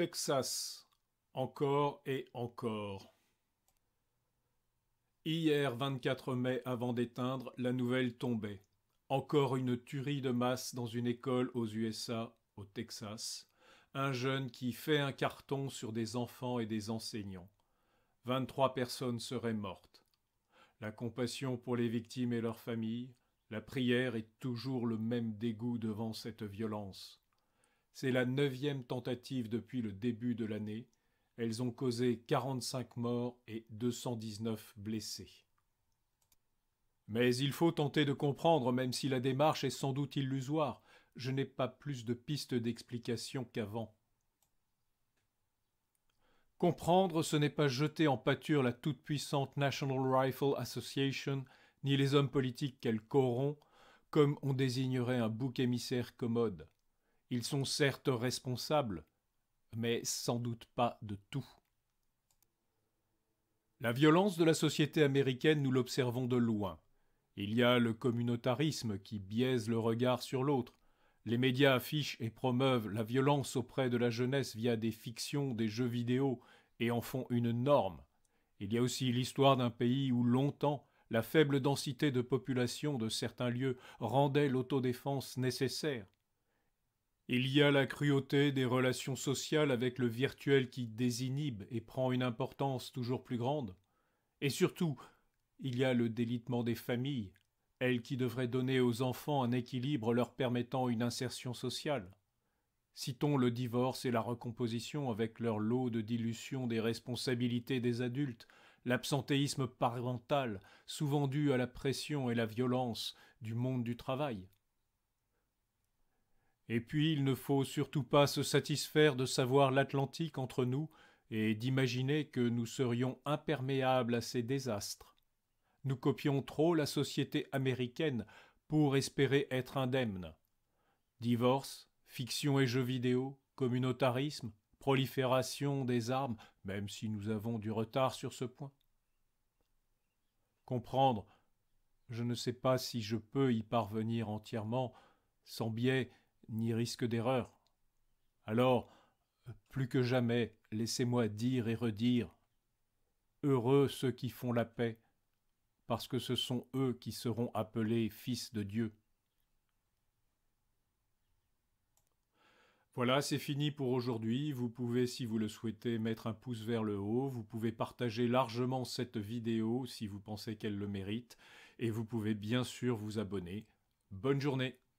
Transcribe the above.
Texas, encore et encore. Hier 24 mai, avant d'éteindre, la nouvelle tombait. Encore une tuerie de masse dans une école aux USA, au Texas. Un jeune qui fait un carton sur des enfants et des enseignants. 23 personnes seraient mortes. La compassion pour les victimes et leurs familles, la prière et toujours le même dégoût devant cette violence. C'est la neuvième tentative depuis le début de l'année. Elles ont causé 45 morts et 219 blessés. Mais il faut tenter de comprendre, même si la démarche est sans doute illusoire. Je n'ai pas plus de pistes d'explication qu'avant. Comprendre, ce n'est pas jeter en pâture la toute-puissante National Rifle Association, ni les hommes politiques qu'elle corrompt, comme on désignerait un bouc émissaire commode. Ils sont certes responsables, mais sans doute pas de tout. La violence de la société américaine, nous l'observons de loin. Il y a le communautarisme qui biaise le regard sur l'autre. Les médias affichent et promeuvent la violence auprès de la jeunesse via des fictions, des jeux vidéo, et en font une norme. Il y a aussi l'histoire d'un pays où longtemps la faible densité de population de certains lieux rendait l'autodéfense nécessaire. Il y a la cruauté des relations sociales avec le virtuel qui désinhibe et prend une importance toujours plus grande. Et surtout, il y a le délitement des familles, elles qui devraient donner aux enfants un équilibre leur permettant une insertion sociale. Citons le divorce et la recomposition avec leur lot de dilution des responsabilités des adultes, l'absentéisme parental, souvent dû à la pression et la violence du monde du travail. Et puis il ne faut surtout pas se satisfaire de savoir l'Atlantique entre nous et d'imaginer que nous serions imperméables à ces désastres. Nous copions trop la société américaine pour espérer être indemnes. Divorce, fiction et jeux vidéo, communautarisme, prolifération des armes, même si nous avons du retard sur ce point. Comprendre, je ne sais pas si je peux y parvenir entièrement, sans biais, ni risque d'erreur. Alors, plus que jamais, laissez-moi dire et redire Heureux ceux qui font la paix, parce que ce sont eux qui seront appelés fils de Dieu. Voilà, c'est fini pour aujourd'hui. Vous pouvez, si vous le souhaitez, mettre un pouce vers le haut. Vous pouvez partager largement cette vidéo si vous pensez qu'elle le mérite. Et vous pouvez bien sûr vous abonner. Bonne journée